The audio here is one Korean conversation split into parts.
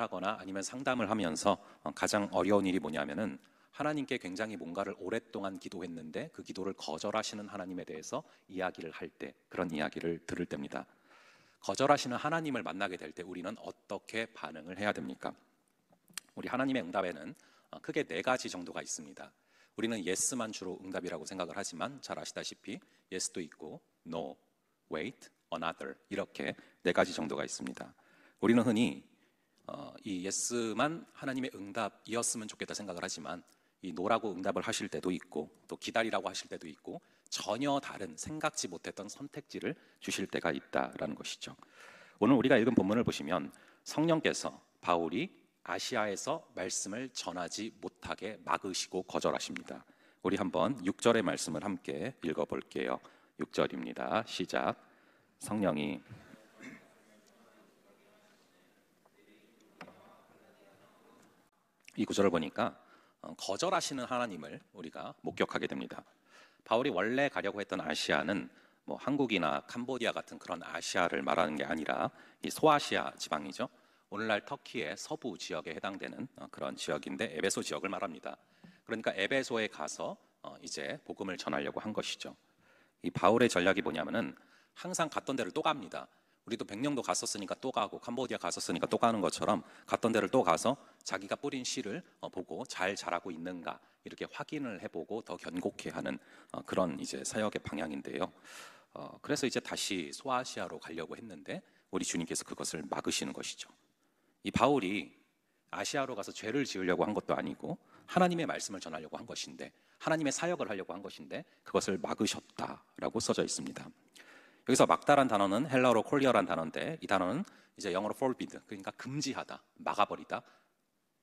상 하거나 아니면 상담을 하면서 어, 가장 어려운 일이 뭐냐면은 하나님께 굉장히 뭔가를 오랫동안 기도했는데 그 기도를 거절하시는 하나님에 대해서 이야기를 할 때 그런 이야기를 들을 때입니다. 거절하시는 하나님을 만나게 될 때 우리는 어떻게 반응을 해야 됩니까? 우리 하나님의 응답에는 어, 크게 네 가지 정도가 있습니다. 우리는 예스만 주로 응답이라고 생각을 하지만 잘 아시다시피 예스도 있고 no, wait, another 이렇게 네 가지 정도가 있습니다. 우리는 흔히 어, 이 예스만 하나님의 응답이었으면 좋겠다 생각을 하지만 이 노라고 응답을 하실 때도 있고 또 기다리라고 하실 때도 있고 전혀 다른 생각지 못했던 선택지를 주실 때가 있다라는 것이죠. 오늘 우리가 읽은 본문을 보시면 성령께서 바울이 아시아에서 말씀을 전하지 못하게 막으시고 거절하십니다. 우리 한번 6절의 말씀을 함께 읽어 볼게요. 6절입니다. 시작. 성령이 이 구절을 보니까 어, 거절하시는 하나님을 우리가 목격하게 됩니다. 바울이 원래 가려고 했던 아시아는 뭐 한국이나 캄보디아 같은 그런 아시아를 말하는 게 아니라 이 소아시아 지방이죠. 오늘날 터키의 서부 지역에 해당되는 어, 그런 지역인데 에베소 지역을 말합니다. 그러니까 에베소에 가서 어, 이제 복음을 전하려고 한 것이죠. 이 바울의 전략이 뭐냐면은 항상 갔던 데를 또 갑니다. 우리도 백령도 갔었으니까 또 가고 캄보디아 갔었으니까 또 가는 것처럼 갔던 데를 또 가서 자기가 뿌린 씨를 어, 보고 잘 자라고 있는가 이렇게 확인을 해보고 더 견고케 하는 어, 그런 이제 사역의 방향인데요. 어, 그래서 이제 다시 소아시아로 가려고 했는데 우리 주님께서 그것을 막으시는 것이죠. 이 바울이 아시아로 가서 죄를 지으려고 한 것도 아니고 하나님의 말씀을 전하려고 한 것인데 하나님의 사역을 하려고 한 것인데 그것을 막으셨다라고 써져 있습니다. 여기서 막다란 단어는 헬라어로 콜리어란 단어인데 이 단어는 이제 영어로 forbid 그러니까 금지하다, 막아버리다,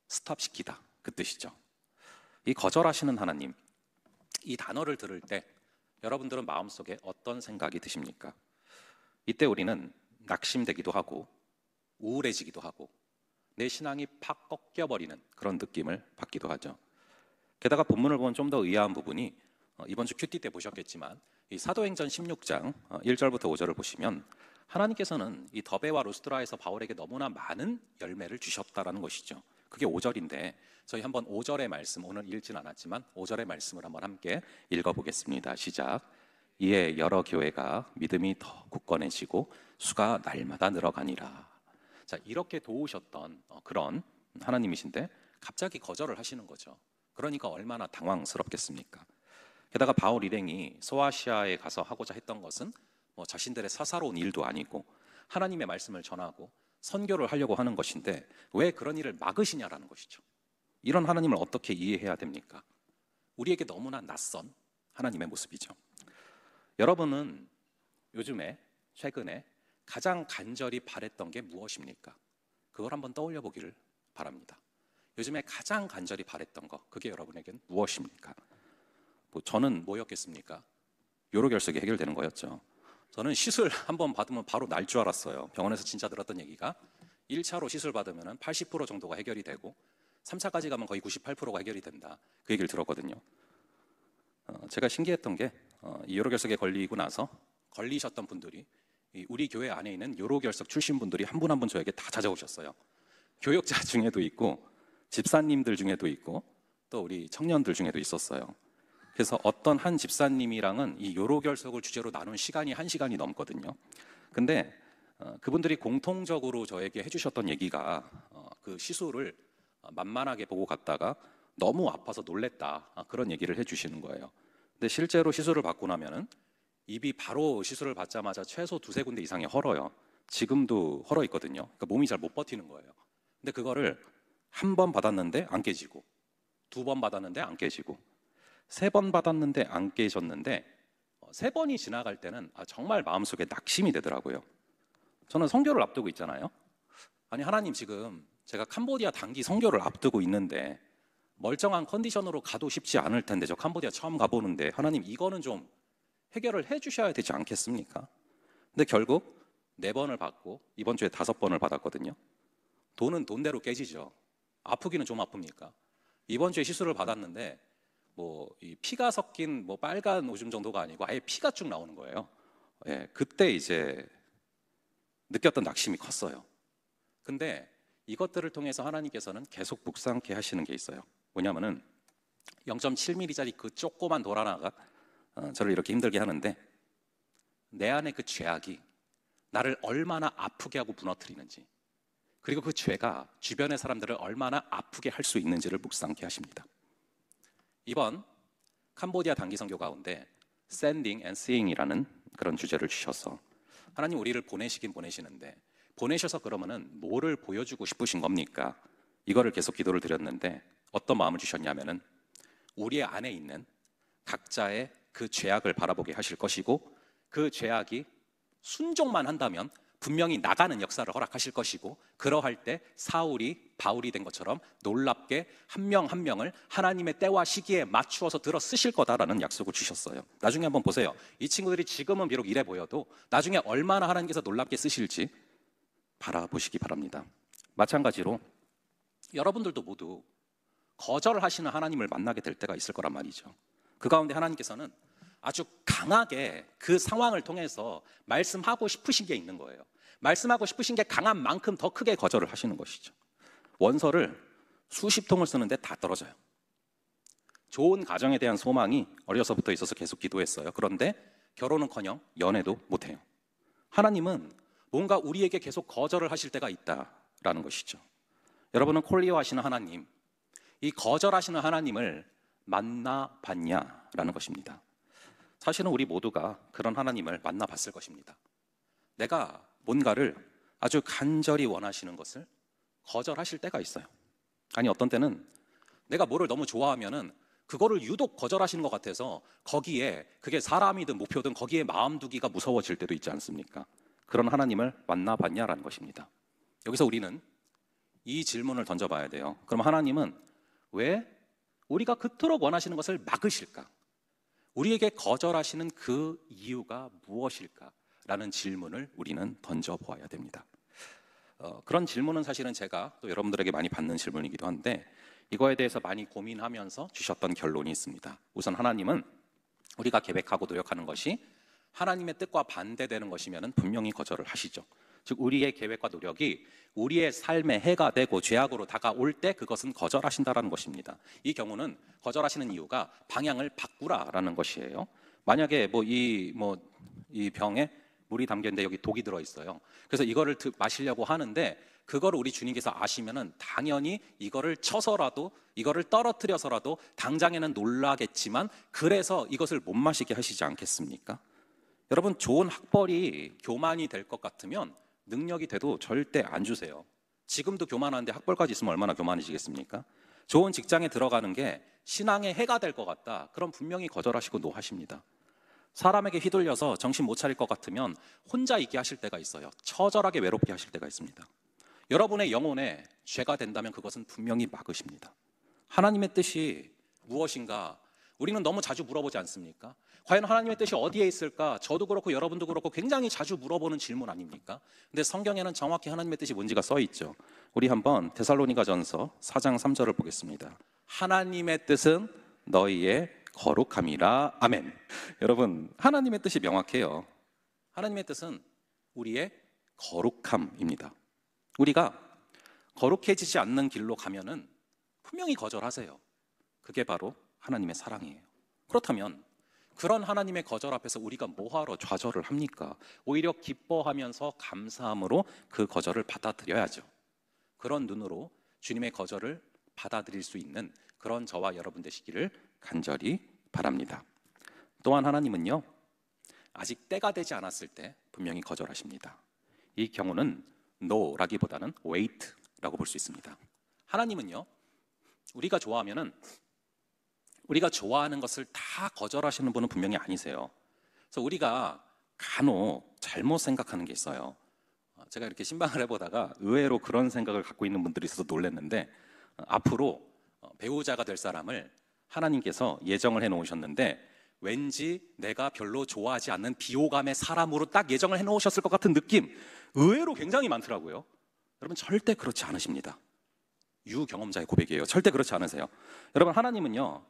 스탑시키다 그 뜻이죠. 이 거절하시는 하나님 이 단어를 들을 때 여러분들은 마음속에 어떤 생각이 드십니까? 이때 우리는 낙심되기도 하고 우울해지기도 하고 내 신앙이 팍 꺾여버리는 그런 느낌을 받기도 하죠. 게다가 본문을 보면 좀 더 의아한 부분이 어, 이번 주 큐티 때 보셨겠지만 이 사도행전 16장 1절부터 어, 5절을 보시면 하나님께서는 이 더베와 로스트라에서 바울에게 너무나 많은 열매를 주셨다라는 것이죠. 그게 5절인데 저희 한번 5절의 말씀 오늘 읽진 않았지만 5절의 말씀을 한번 함께 읽어보겠습니다. 시작. 이에 여러 교회가 믿음이 더 굳건해지고 수가 날마다 늘어가니라. 자 이렇게 도우셨던 어, 그런 하나님이신데 갑자기 거절을 하시는 거죠. 그러니까 얼마나 당황스럽겠습니까? 게다가 바울 일행이 소아시아에 가서 하고자 했던 것은 뭐 자신들의 사사로운 일도 아니고 하나님의 말씀을 전하고 선교를 하려고 하는 것인데 왜 그런 일을 막으시냐라는 것이죠. 이런 하나님을 어떻게 이해해야 됩니까? 우리에게 너무나 낯선 하나님의 모습이죠. 여러분은 요즘에 최근에 가장 간절히 바랬던 게 무엇입니까? 그걸 한번 떠올려 보기를 바랍니다. 요즘에 가장 간절히 바랬던 거 그게 여러분에겐 무엇입니까? 뭐 저는 뭐였겠습니까? 요로 결석이 해결되는 거였죠. 저는 시술 한 번 받으면 바로 날 줄 알았어요. 병원에서 진짜 들었던 얘기가 1차로 시술 받으면 80% 정도가 해결이 되고 3차까지 가면 거의 98%가 해결이 된다. 그 얘기를 들었거든요. 어, 제가 신기했던 게 어, 이 요로결석에 걸리고 나서 걸리셨던 분들이 우리 교회 안에 있는 요로결석 출신 분들이 한 분 한 분 저에게 다 찾아오셨어요. 교역자 중에도 있고 집사님들 중에도 있고 또 우리 청년들 중에도 있었어요. 그래서 어떤 한 집사님이랑은 이 요로 결석을 주제로 나눈 시간이 한 시간이 넘거든요. 근데 어, 그분들이 공통적으로 저에게 해주셨던 얘기가 어, 그 시술을 만만하게 보고 갔다가 너무 아파서 놀랬다 아, 그런 얘기를 해주시는 거예요. 근데 실제로 시술을 받고 나면은 입이 바로 시술을 받자마자 최소 두세 군데 이상이 헐어요. 지금도 헐어 있거든요. 그러니까 몸이 잘 못 버티는 거예요. 근데 그거를 한 번 받았는데 안 깨지고 두 번 받았는데 안 깨지고 세번 받았는데 안 깨졌는데 어, 세 번이 지나갈 때는 아, 정말 마음속에 낙심이 되더라고요. 저는 성교를 앞두고 있잖아요. 아니 하나님 지금 제가 캄보디아 단기 성교를 앞두고 있는데 멀쩡한 컨디션으로 가도 쉽지 않을 텐데 저 캄보디아 처음 가보는데 하나님 이거는 좀 해결을 해주셔야 되지 않겠습니까? 근데 결국 네 번을 받고 이번 주에 다섯 번을 받았거든요. 돈은 돈대로 깨지죠. 아프기는 좀 아픕니까? 이번 주에 시술을 받았는데 뭐이 피가 섞인 뭐 빨간 오줌 정도가 아니고 아예 피가 쭉 나오는 거예요. 예, 그때 이제 느꼈던 낙심이 컸어요. 근데 이것들을 통해서 하나님께서는 계속 묵상케 하시는 게 있어요. 뭐냐면은 0.7mm짜리 그 조그만 돌 하나가 어, 저를 이렇게 힘들게 하는데 내안에그 죄악이 나를 얼마나 아프게 하고 무너뜨리는지 그리고 그 죄가 주변의 사람들을 얼마나 아프게 할 수 있는지를 묵상케 하십니다. 이번 캄보디아 단기 선교 가운데 Sending and Seeing이라는 그런 주제를 주셔서 하나님 우리를 보내시긴 보내시는데 보내셔서 그러면은 뭐를 보여주고 싶으신 겁니까? 이거를 계속 기도를 드렸는데 어떤 마음을 주셨냐면은 우리 안에 있는 각자의 그 죄악을 바라보게 하실 것이고 그 죄악이 순종만 한다면 분명히 나가는 역사를 허락하실 것이고 그러할 때 사울이 바울이 된 것처럼 놀랍게 한 명한 한 명을 하나님의 때와 시기에 맞추어서 들어 쓰실 거다라는 약속을 주셨어요. 나중에 한번 보세요. 이 친구들이 지금은 비록 이래 보여도 나중에 얼마나 하나님께서 놀랍게 쓰실지 바라보시기 바랍니다. 마찬가지로 여러분들도 모두 거절하시는 하나님을 만나게 될 때가 있을 거란 말이죠. 그 가운데 하나님께서는 아주 강하게 그 상황을 통해서 말씀하고 싶으신 게 있는 거예요. 말씀하고 싶으신 게 강한 만큼 더 크게 거절을 하시는 것이죠. 원서를 수십 통을 쓰는데 다 떨어져요. 좋은 가정에 대한 소망이 어려서부터 있어서 계속 기도했어요. 그런데 결혼은커녕 연애도 못해요. 하나님은 뭔가 우리에게 계속 거절을 하실 때가 있다라는 것이죠. 여러분은 콜리어 하시는 하나님, 이 거절하시는 하나님을 만나봤냐라는 것입니다. 사실은 우리 모두가 그런 하나님을 만나봤을 것입니다. 내가 뭔가를 아주 간절히 원하시는 것을 거절하실 때가 있어요. 아니 어떤 때는 내가 뭐를 너무 좋아하면은 그거를 유독 거절하시는 것 같아서 거기에 그게 사람이든 목표든 거기에 마음 두기가 무서워질 때도 있지 않습니까? 그런 하나님을 만나봤냐라는 것입니다. 여기서 우리는 이 질문을 던져봐야 돼요. 그럼 하나님은 왜 우리가 그토록 원하시는 것을 막으실까? 우리에게 거절하시는 그 이유가 무엇일까라는 질문을 우리는 던져 보아야 됩니다. 어, 그런 질문은 사실은 제가 또 여러분들에게 많이 받는 질문이기도 한데 이거에 대해서 많이 고민하면서 주셨던 결론이 있습니다. 우선 하나님은 우리가 계획하고 노력하는 것이 하나님의 뜻과 반대되는 것이면 분명히 거절을 하시죠. 즉 우리의 계획과 노력이 우리의 삶에 해가 되고 죄악으로 다가올 때 그것은 거절하신다라는 것입니다. 이 경우는 거절하시는 이유가 방향을 바꾸라라는 것이에요. 만약에 뭐 이 뭐이 뭐 병에 물이 담겨 있는데 여기 독이 들어 있어요. 그래서 이거를 드, 마시려고 하는데 그걸 우리 주님께서 아시면은 당연히 이거를 쳐서라도 이거를 떨어뜨려서라도 당장에는 놀라겠지만 그래서 이것을 못 마시게 하시지 않겠습니까? 여러분 좋은 학벌이 교만이 될 것 같으면 능력이 돼도 절대 안 주세요. 지금도 교만한데 학벌까지 있으면 얼마나 교만이시겠습니까 좋은 직장에 들어가는 게 신앙의 해가 될 것 같다. 그럼 분명히 거절하시고 노하십니다. 사람에게 휘둘려서 정신 못 차릴 것 같으면 혼자 있게 하실 때가 있어요. 처절하게 외롭게 하실 때가 있습니다. 여러분의 영혼에 죄가 된다면 그것은 분명히 막으십니다. 하나님의 뜻이 무엇인가 우리는 너무 자주 물어보지 않습니까? 과연 하나님의 뜻이 어디에 있을까? 저도 그렇고 여러분도 그렇고 굉장히 자주 물어보는 질문 아닙니까? 근데 성경에는 정확히 하나님의 뜻이 뭔지가 써 있죠. 우리 한번 데살로니가전서 4장 3절을 보겠습니다. 하나님의 뜻은 너희의 거룩함이라. 아멘. 여러분, 하나님의 뜻이 명확해요. 하나님의 뜻은 우리의 거룩함입니다. 우리가 거룩해지지 않는 길로 가면은 분명히 거절하세요. 그게 바로 하나님의 사랑이에요. 그렇다면 그런 하나님의 거절 앞에서 우리가 뭐하러 좌절을 합니까? 오히려 기뻐하면서 감사함으로 그 거절을 받아들여야죠. 그런 눈으로 주님의 거절을 받아들일 수 있는 그런 저와 여러분 되시기를 간절히 바랍니다. 또한 하나님은요, 아직 때가 되지 않았을 때 분명히 거절하십니다. 이 경우는 노라기보다는웨이트라고볼 수 있습니다. 하나님은요, 우리가 좋아하면은 우리가 좋아하는 것을 다 거절하시는 분은 분명히 아니세요. 그래서 우리가 간혹 잘못 생각하는 게 있어요. 어, 제가 이렇게 신방을 해보다가 의외로 그런 생각을 갖고 있는 분들이 있어서 놀랐는데 어, 앞으로 어, 배우자가 될 사람을 하나님께서 예정을 해 놓으셨는데 왠지 내가 별로 좋아하지 않는 비호감의 사람으로 딱 예정을 해 놓으셨을 것 같은 느낌 의외로 굉장히 많더라고요. 여러분 절대 그렇지 않으십니다. 유경험자의 고백이에요. 절대 그렇지 않으세요. 여러분 하나님은요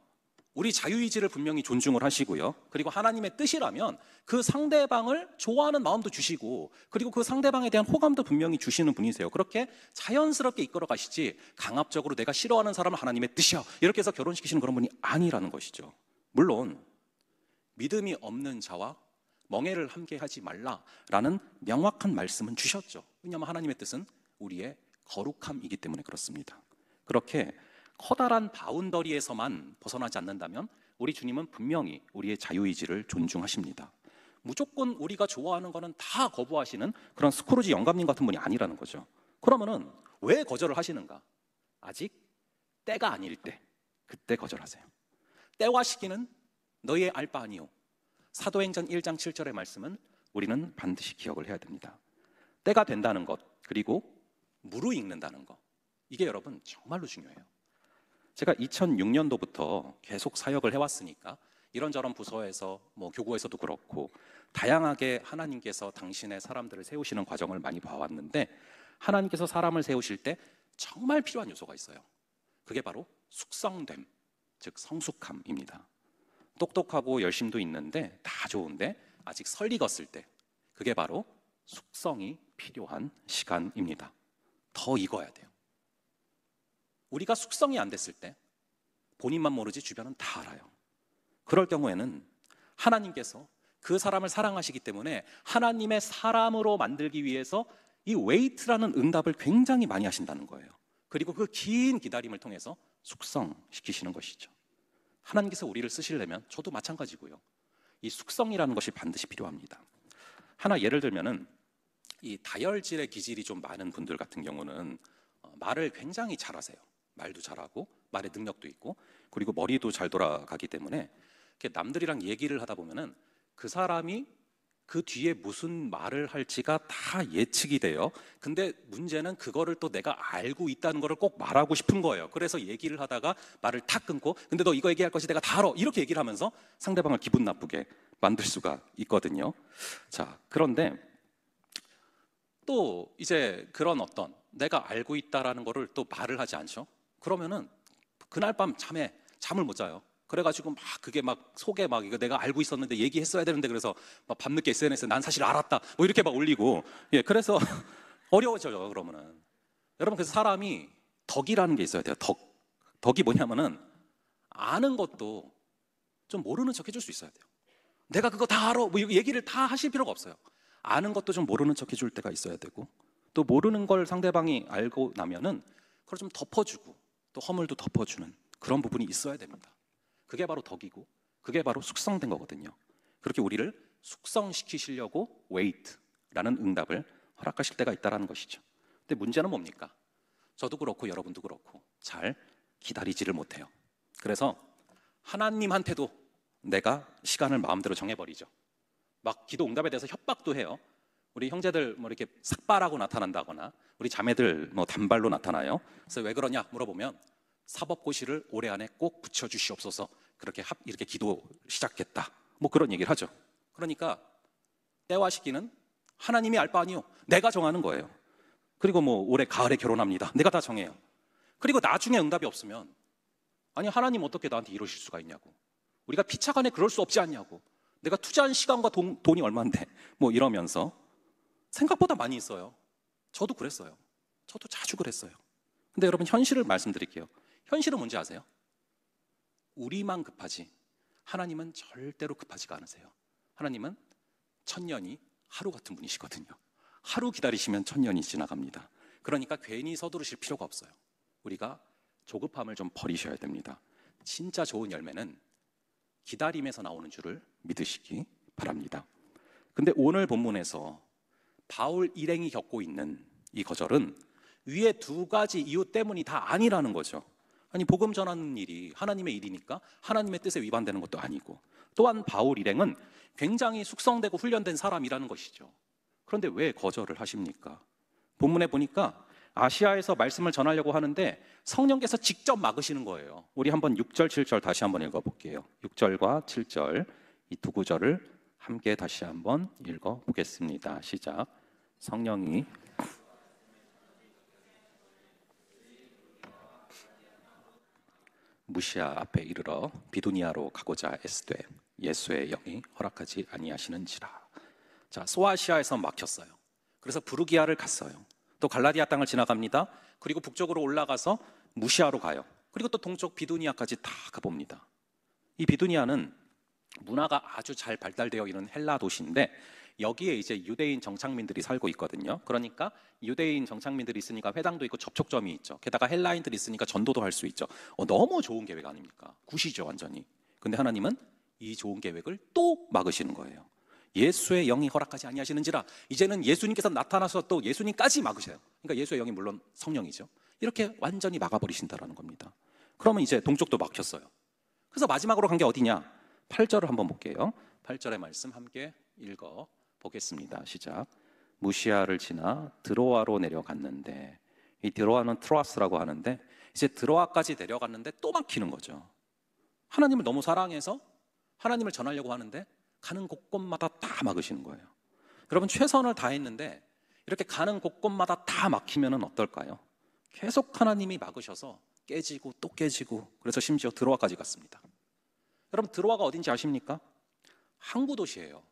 우리 자유의지를 분명히 존중을 하시고요. 그리고 하나님의 뜻이라면 그 상대방을 좋아하는 마음도 주시고, 그리고 그 상대방에 대한 호감도 분명히 주시는 분이세요. 그렇게 자연스럽게 이끌어 가시지, 강압적으로 내가 싫어하는 사람을 하나님의 뜻이야. 이렇게 해서 결혼시키시는 그런 분이 아니라는 것이죠. 물론, 믿음이 없는 자와 멍해를 함께 하지 말라라는 명확한 말씀은 주셨죠. 왜냐하면 하나님의 뜻은 우리의 거룩함이기 때문에 그렇습니다. 그렇게 커다란 바운더리에서만 벗어나지 않는다면 우리 주님은 분명히 우리의 자유의지를 존중하십니다. 무조건 우리가 좋아하는 거는 다 거부하시는 그런 스크루지 영감님 같은 분이 아니라는 거죠. 그러면은 왜 거절을 하시는가? 아직 때가 아닐 때 그때 거절하세요. 때와 시기는 너희의 알바 아니오 사도행전 1장 7절의 말씀은 우리는 반드시 기억을 해야 됩니다. 때가 된다는 것 그리고 무르익는다는 것 이게 여러분 정말로 중요해요. 제가 2006년도부터 계속 사역을 해왔으니까 이런저런 부서에서 뭐 교구에서도 그렇고 다양하게 하나님께서 당신의 사람들을 세우시는 과정을 많이 봐왔는데 하나님께서 사람을 세우실 때 정말 필요한 요소가 있어요. 그게 바로 숙성됨, 즉 성숙함입니다. 똑똑하고 열심도 있는데 다 좋은데 아직 설익었을 때 그게 바로 숙성이 필요한 시간입니다. 더 익어야 돼요. 우리가 숙성이 안 됐을 때 본인만 모르지 주변은 다 알아요. 그럴 경우에는 하나님께서 그 사람을 사랑하시기 때문에 하나님의 사람으로 만들기 위해서 이 웨이트라는 응답을 굉장히 많이 하신다는 거예요. 그리고 그 긴 기다림을 통해서 숙성시키시는 것이죠. 하나님께서 우리를 쓰시려면 저도 마찬가지고요. 이 숙성이라는 것이 반드시 필요합니다. 하나 예를 들면은 이 다혈질의 기질이 좀 많은 분들 같은 경우는 어, 말을 굉장히 잘하세요. 말도 잘하고 말의 능력도 있고 그리고 머리도 잘 돌아가기 때문에 남들이랑 얘기를 하다 보면은 그 사람이 그 뒤에 무슨 말을 할지가 다 예측이 돼요. 근데 문제는 그거를 또 내가 알고 있다는 거를 꼭 말하고 싶은 거예요. 그래서 얘기를 하다가 말을 탁 끊고 근데 너 이거 얘기할 것이 내가 다 알아. 이렇게 얘기를 하면서 상대방을 기분 나쁘게 만들 수가 있거든요. 자, 그런데 또 이제 그런 어떤 내가 알고 있다라는 거를 또 말을 하지 않죠. 그러면은 그날 밤 잠에 잠을 못 자요. 그래가지고 막 그게 막 속에 막 이거 내가 알고 있었는데 얘기했어야 되는데 그래서 막 밤늦게 SNS에 난 사실 알았다 뭐 이렇게 막 올리고 예 그래서 어려워져요 그러면은 여러분 그래서 사람이 덕이라는 게 있어야 돼요 덕 덕이 뭐냐면은 아는 것도 좀 모르는 척 해줄 수 있어야 돼요 내가 그거 다 알아 뭐 얘기를 다 하실 필요가 없어요 아는 것도 좀 모르는 척 해줄 때가 있어야 되고 또 모르는 걸 상대방이 알고 나면은 그걸 좀 덮어주고 또 허물도 덮어주는 그런 부분이 있어야 됩니다. 그게 바로 덕이고 그게 바로 숙성된 거거든요. 그렇게 우리를 숙성시키시려고 웨이트라는 응답을 허락하실 때가 있다라는 것이죠. 근데 문제는 뭡니까? 저도 그렇고 여러분도 그렇고 잘 기다리지를 못해요. 그래서 하나님한테도 내가 시간을 마음대로 정해버리죠. 막 기도 응답에 대해서 협박도 해요. 우리 형제들 뭐 이렇게 삭발하고 나타난다거나 우리 자매들 뭐 단발로 나타나요. 그래서 왜 그러냐 물어보면 사법고시를 올해 안에 꼭 붙여주시옵소서 그렇게 합, 이렇게 기도 시작했다. 뭐 그런 얘기를 하죠. 그러니까 때와 시기는 하나님이 알 바 아니요. 내가 정하는 거예요. 그리고 뭐 올해 가을에 결혼합니다. 내가 다 정해요. 그리고 나중에 응답이 없으면 아니 하나님 어떻게 나한테 이러실 수가 있냐고. 우리가 피차간에 그럴 수 없지 않냐고. 내가 투자한 시간과 돈, 돈이 얼마인데 뭐 이러면서 생각보다 많이 있어요. 저도 그랬어요. 저도 자주 그랬어요. 근데 여러분 현실을 말씀드릴게요. 현실은 뭔지 아세요? 우리만 급하지 하나님은 절대로 급하지가 않으세요. 하나님은 천년이 하루 같은 분이시거든요. 하루 기다리시면 천년이 지나갑니다. 그러니까 괜히 서두르실 필요가 없어요. 우리가 조급함을 좀 버리셔야 됩니다. 진짜 좋은 열매는 기다림에서 나오는 줄을 믿으시기 바랍니다. 근데 오늘 본문에서 바울 일행이 겪고 있는 이 거절은 위에 두 가지 이유 때문이 다 아니라는 거죠. 아니 복음 전하는 일이 하나님의 일이니까 하나님의 뜻에 위반되는 것도 아니고 또한 바울 일행은 굉장히 숙성되고 훈련된 사람이라는 것이죠. 그런데 왜 거절을 하십니까? 본문에 보니까 아시아에서 말씀을 전하려고 하는데 성령께서 직접 막으시는 거예요. 우리 한번 6절, 7절 다시 한번 읽어 볼게요. 6절과 7절 이 두 구절을 함께 다시 한번 읽어 보겠습니다. 시작. 성령이 무시아 앞에 이르러 비두니아로 가고자 애쓰되 예수의 영이 허락하지 아니하시는지라. 자, 소아시아에서 막혔어요. 그래서 부르기아를 갔어요. 또 갈라디아 땅을 지나갑니다. 그리고 북쪽으로 올라가서 무시아로 가요. 그리고 또 동쪽 비두니아까지 다 가봅니다. 이 비두니아는 문화가 아주 잘 발달되어 있는 헬라 도시인데 여기에 이제 유대인 정착민들이 살고 있거든요. 그러니까 유대인 정착민들이 있으니까 회당도 있고 접촉점이 있죠. 게다가 헬라인들이 있으니까 전도도 할 수 있죠. 어, 너무 좋은 계획 아닙니까? 구시죠 완전히. 근데 하나님은 이 좋은 계획을 또 막으시는 거예요. 예수의 영이 허락하지 아니하시는지라 이제는 예수님께서 나타나서 또 예수님까지 막으셔요 그러니까 예수의 영이 물론 성령이죠. 이렇게 완전히 막아버리신다라는 겁니다. 그러면 이제 동쪽도 막혔어요. 그래서 마지막으로 간 게 어디냐? 8절을 한번 볼게요. 8절의 말씀 함께 읽어 보겠습니다. 시작. 무시아를 지나 드로아로 내려갔는데 이 드로아는 트로아스라고 하는데 이제 드로아까지 내려갔는데 또 막히는 거죠. 하나님을 너무 사랑해서 하나님을 전하려고 하는데 가는 곳곳마다 다 막으시는 거예요. 여러분 최선을 다했는데 이렇게 가는 곳곳마다 다막히면 어떨까요? 계속 하나님이 막으셔서 깨지고 또 깨지고 그래서 심지어 드로아까지 갔습니다. 여러분 드로아가 어딘지 아십니까? 항구 도시예요.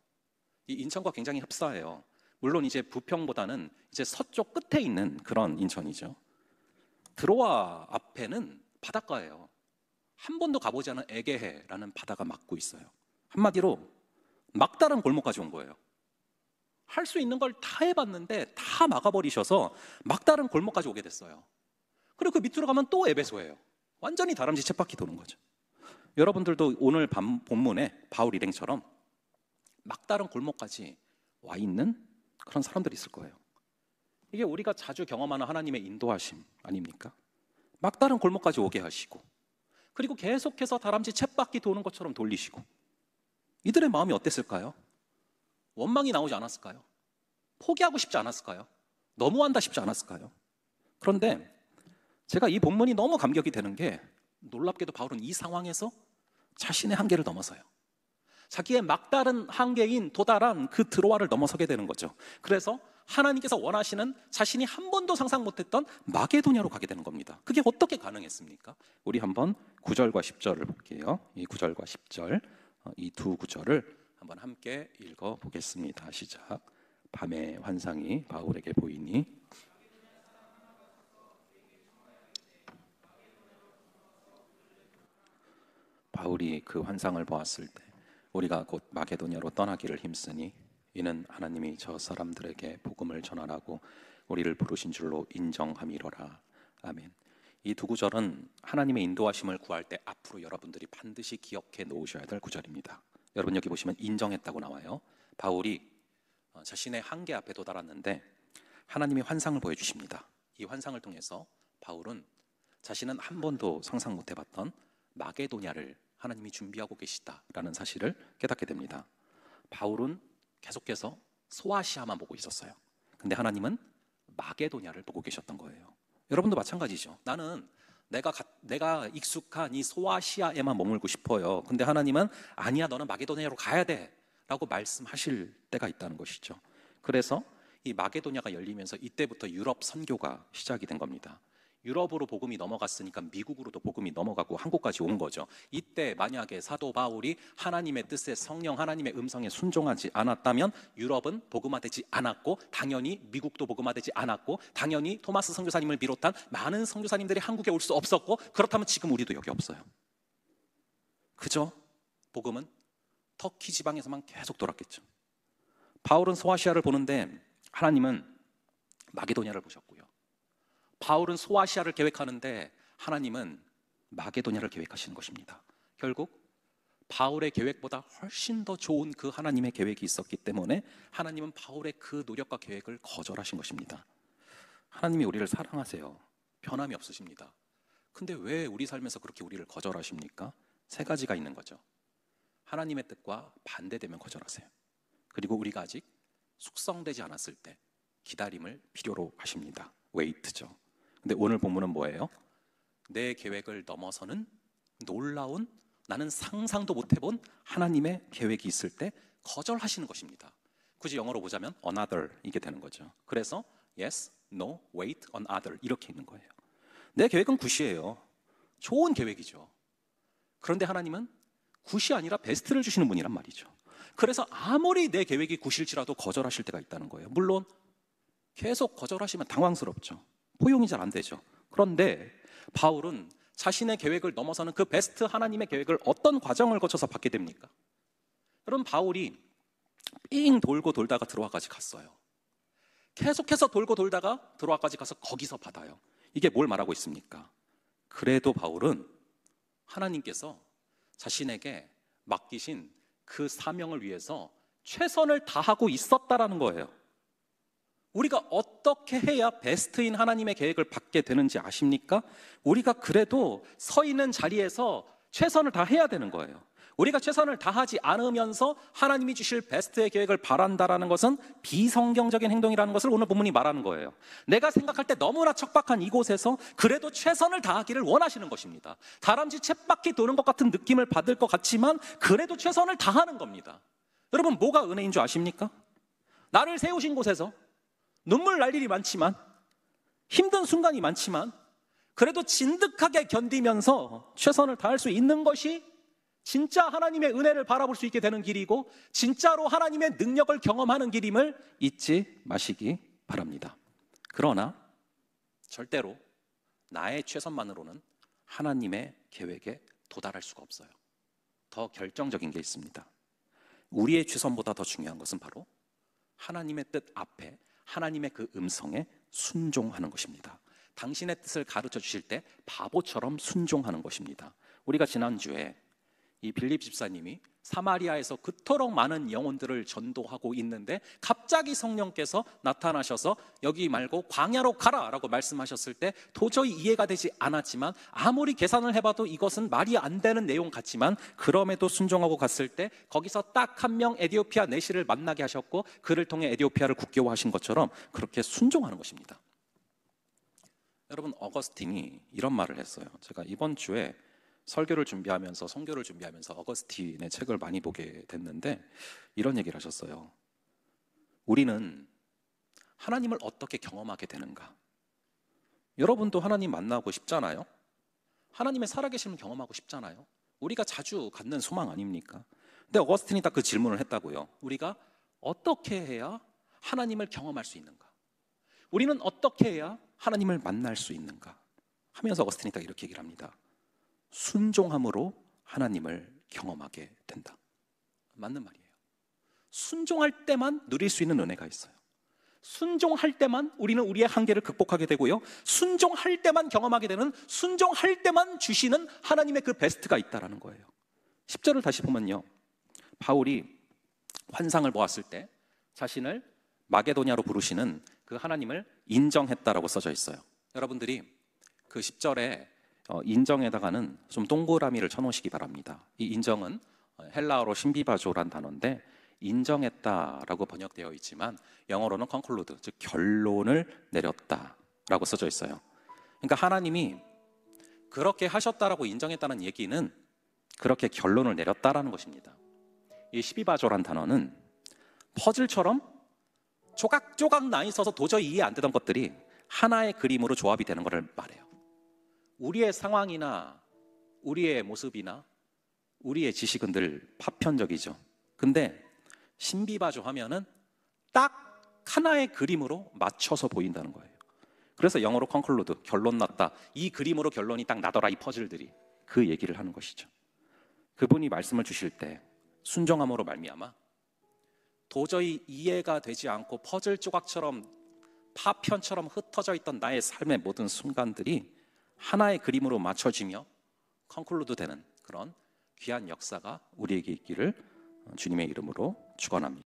이 인천과 굉장히 흡사해요. 물론 이제 부평보다는 이제 서쪽 끝에 있는 그런 인천이죠. 드로아 앞에는 바닷가예요. 한 번도 가보지 않은 에게해라는 바다가 막고 있어요. 한마디로 막다른 골목까지 온 거예요. 할 수 있는 걸 다 해봤는데 다 막아버리셔서 막다른 골목까지 오게 됐어요. 그리고 그 밑으로 가면 또 에베소예요. 완전히 다람쥐 쳇바퀴 도는 거죠. 여러분들도 오늘 밤, 본문에 바울 일행처럼 막다른 골목까지 와 있는 그런 사람들이 있을 거예요. 이게 우리가 자주 경험하는 하나님의 인도하심 아닙니까? 막다른 골목까지 오게 하시고 그리고 계속해서 다람쥐 챗바퀴 도는 것처럼 돌리시고 이들의 마음이 어땠을까요? 원망이 나오지 않았을까요? 포기하고 싶지 않았을까요? 너무한다 싶지 않았을까요? 그런데 제가 이 본문이 너무 감격이 되는 게 놀랍게도 바울은 이 상황에서 자신의 한계를 넘어서요. 자기의 막다른 한계인 도달한 그 드로아를 넘어서게 되는 거죠. 그래서 하나님께서 원하시는 자신이 한 번도 상상 못했던 마게도냐로 가게 되는 겁니다. 그게 어떻게 가능했습니까? 우리 한번 9절과 10절을 볼게요. 이 9절과 10절, 어, 이두 구절을 한번 함께 읽어 보겠습니다. 시작. 밤의 환상이 바울에게 보이니 바울이 그 환상을 보았을 때 우리가 곧 마게도냐로 떠나기를 힘쓰니 이는 하나님이 저 사람들에게 복음을 전하라고 우리를 부르신 줄로 인정함이로라. 아멘. 이 두 구절은 하나님의 인도하심을 구할 때 앞으로 여러분들이 반드시 기억해 놓으셔야 될 구절입니다. 여러분 여기 보시면 인정했다고 나와요. 바울이 어, 자신의 한계 앞에 도달았는데 하나님이 환상을 보여주십니다. 이 환상을 통해서 바울은 자신은 한 번도 상상 못해봤던 마게도냐를 하나님이 준비하고 계시다라는 사실을 깨닫게 됩니다. 바울은 계속해서 소아시아만 보고 있었어요. 근데 하나님은 마게도냐를 보고 계셨던 거예요. 여러분도 마찬가지죠. 나는 내가 가, 내가 익숙한 이 소아시아에만 머물고 싶어요. 근데 하나님은 아니야 너는 마게도냐로 가야 돼라고 말씀하실 때가 있다는 것이죠. 그래서 이 마게도냐가 열리면서 이때부터 유럽 선교가 시작이 된 겁니다. 유럽으로 복음이 넘어갔으니까 미국으로도 복음이 넘어가고 한국까지 온 거죠. 이때 만약에 사도 바울이 하나님의 뜻에 성령 하나님의 음성에 순종하지 않았다면 유럽은 복음화되지 않았고 당연히 미국도 복음화되지 않았고 당연히 토마스 선교사님을 비롯한 많은 선교사님들이 한국에 올 수 없었고 그렇다면 지금 우리도 여기 없어요. 그죠 복음은 터키 지방에서만 계속 돌았겠죠. 바울은 소아시아를 보는데 하나님은 마게도냐를 보셨고 바울은 소아시아를 계획하는데 하나님은 마게도냐를 계획하시는 것입니다. 결국 바울의 계획보다 훨씬 더 좋은 그 하나님의 계획이 있었기 때문에 하나님은 바울의 그 노력과 계획을 거절하신 것입니다. 하나님이 우리를 사랑하세요. 변함이 없으십니다. 근데 왜 우리 삶에서 그렇게 우리를 거절하십니까? 세 가지가 있는 거죠. 하나님의 뜻과 반대되면 거절하세요. 그리고 우리가 아직 숙성되지 않았을 때 기다림을 필요로 하십니다. 웨이트죠. 근데 오늘 본문은 뭐예요? 내 계획을 넘어서는 놀라운 나는 상상도 못 해본 하나님의 계획이 있을 때 거절하시는 것입니다. 굳이 영어로 보자면 another 이게 되는 거죠. 그래서 yes, no, wait, another 이렇게 있는 거예요. 내 계획은 굿이에요. 좋은 계획이죠. 그런데 하나님은 굿이 아니라 베스트를 주시는 분이란 말이죠. 그래서 아무리 내 계획이 굿일지라도 거절하실 때가 있다는 거예요. 물론 계속 거절하시면 당황스럽죠. 포용이 잘 안 되죠. 그런데 바울은 자신의 계획을 넘어서는 그 베스트 하나님의 계획을 어떤 과정을 거쳐서 받게 됩니까? 그럼 바울이 삥 돌고 돌다가 들어와까지 갔어요. 계속해서 돌고 돌다가 들어와까지 가서 거기서 받아요. 이게 뭘 말하고 있습니까? 그래도 바울은 하나님께서 자신에게 맡기신 그 사명을 위해서 최선을 다하고 있었다라는 거예요. 우리가 어떻게 해야 베스트인 하나님의 계획을 받게 되는지 아십니까? 우리가 그래도 서 있는 자리에서 최선을 다 해야 되는 거예요. 우리가 최선을 다하지 않으면서 하나님이 주실 베스트의 계획을 바란다라는 것은 비성경적인 행동이라는 것을 오늘 본문이 말하는 거예요. 내가 생각할 때 너무나 척박한 이곳에서 그래도 최선을 다하기를 원하시는 것입니다. 다람쥐 챗바퀴 도는 것 같은 느낌을 받을 것 같지만 그래도 최선을 다하는 겁니다. 여러분 뭐가 은혜인 줄 아십니까? 나를 세우신 곳에서 눈물 날 일이 많지만 힘든 순간이 많지만 그래도 진득하게 견디면서 최선을 다할 수 있는 것이 진짜 하나님의 은혜를 바라볼 수 있게 되는 길이고 진짜로 하나님의 능력을 경험하는 길임을 잊지 마시기 바랍니다. 그러나 절대로 나의 최선만으로는 하나님의 계획에 도달할 수가 없어요. 더 결정적인 게 있습니다. 우리의 최선보다 더 중요한 것은 바로 하나님의 뜻 앞에 하나님의 그 음성에 순종하는 것입니다. 당신의 뜻을 가르쳐 주실 때 바보처럼 순종하는 것입니다. 우리가 지난주에 이 빌립 집사님이 사마리아에서 그토록 많은 영혼들을 전도하고 있는데 갑자기 성령께서 나타나셔서 여기 말고 광야로 가라 라고 말씀하셨을 때 도저히 이해가 되지 않았지만 아무리 계산을 해봐도 이것은 말이 안 되는 내용 같지만 그럼에도 순종하고 갔을 때 거기서 딱 한 명 에디오피아 내시를 만나게 하셨고 그를 통해 에디오피아를 국교화하신 것처럼 그렇게 순종하는 것입니다. 여러분 어거스틴이 이런 말을 했어요. 제가 이번 주에 설교를 준비하면서 성교를 준비하면서 어거스틴의 책을 많이 보게 됐는데 이런 얘기를 하셨어요. 우리는 하나님을 어떻게 경험하게 되는가? 여러분도 하나님 만나고 싶잖아요. 하나님의 살아계심을 경험하고 싶잖아요. 우리가 자주 갖는 소망 아닙니까? 근데 어거스틴이 딱 그 질문을 했다고요. 우리가 어떻게 해야 하나님을 경험할 수 있는가? 우리는 어떻게 해야 하나님을 만날 수 있는가? 하면서 어거스틴이 딱 이렇게 얘기를 합니다. 순종함으로 하나님을 경험하게 된다. 맞는 말이에요. 순종할 때만 누릴 수 있는 은혜가 있어요. 순종할 때만 우리는 우리의 한계를 극복하게 되고요. 순종할 때만 경험하게 되는 순종할 때만 주시는 하나님의 그 베스트가 있다라는 거예요. 10절을 다시 보면요. 바울이 환상을 보았을 때 자신을 마게도냐로 부르시는 그 하나님을 인정했다라고 써져 있어요. 여러분들이 그 10절에 어, 인정에다가는 좀 동그라미를 쳐놓으시기 바랍니다. 이 인정은 어, 헬라어로 신비바조란 단어인데 인정했다라고 번역되어 있지만 영어로는 conclude 즉 결론을 내렸다라고 써져 있어요. 그러니까 하나님이 그렇게 하셨다라고 인정했다는 얘기는 그렇게 결론을 내렸다라는 것입니다. 이 십이바조란 단어는 퍼즐처럼 조각조각 나 있어서 도저히 이해 안 되던 것들이 하나의 그림으로 조합이 되는 것을 말해요. 우리의 상황이나 우리의 모습이나 우리의 지식은 늘 파편적이죠. 근데 신비바조 하면은 딱 하나의 그림으로 맞춰서 보인다는 거예요. 그래서 영어로 컨클루드 결론 났다. 이 그림으로 결론이 딱 나더라 이 퍼즐들이 그 얘기를 하는 것이죠. 그분이 말씀을 주실 때 순정함으로 말미암아 도저히 이해가 되지 않고 퍼즐 조각처럼 파편처럼 흩어져 있던 나의 삶의 모든 순간들이 하나의 그림으로 맞춰지며 컨클루드 되는 그런 귀한 역사가 우리에게 있기를 주님의 이름으로 축원합니다.